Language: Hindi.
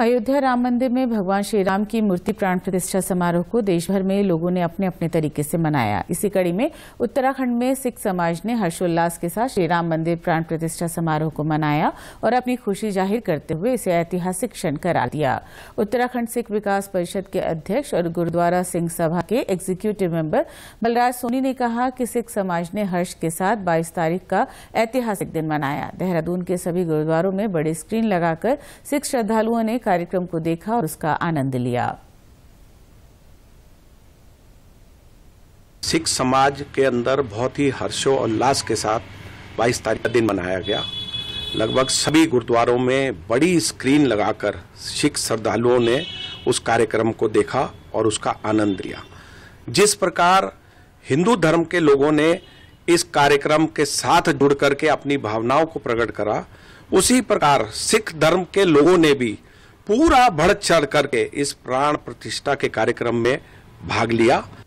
अयोध्या राम मंदिर में भगवान श्री राम की मूर्ति प्राण प्रतिष्ठा समारोह को देशभर में लोगों ने अपने अपने तरीके से मनाया इसी कड़ी में उत्तराखंड में सिख समाज ने हर्षोल्लास के साथ श्री राम मंदिर प्राण प्रतिष्ठा समारोह को मनाया और अपनी खुशी जाहिर करते हुए इसे ऐतिहासिक क्षण करार दिया उत्तराखंड सिख विकास परिषद के अध्यक्ष और गुरुद्वारा सिंह सभा के एग्जीक्यूटिव मेंबर बलराज सोनी ने कहा कि सिख समाज ने हर्ष के साथ बाईस तारीख का ऐतिहासिक दिन मनाया देहरादून के सभी गुरुद्वारों में बड़ी स्क्रीन लगाकर सिख श्रद्धालुओं ने कार्यक्रम को देखा और उसका आनंद लिया सिख समाज के अंदर बहुत ही हर्षो उल्लास के साथ 22 तारीख का दिन मनाया गया लगभग सभी गुरुद्वारों में बड़ी स्क्रीन लगाकर सिख श्रद्धालुओं ने उस कार्यक्रम को देखा और उसका आनंद लिया जिस प्रकार हिंदू धर्म के लोगों ने इस कार्यक्रम के साथ जुड़ करके अपनी भावनाओं को प्रकट करा उसी प्रकार सिख धर्म के लोगों ने भी पूरा बढ़ चढ़ करके इस प्राण प्रतिष्ठा के कार्यक्रम में भाग लिया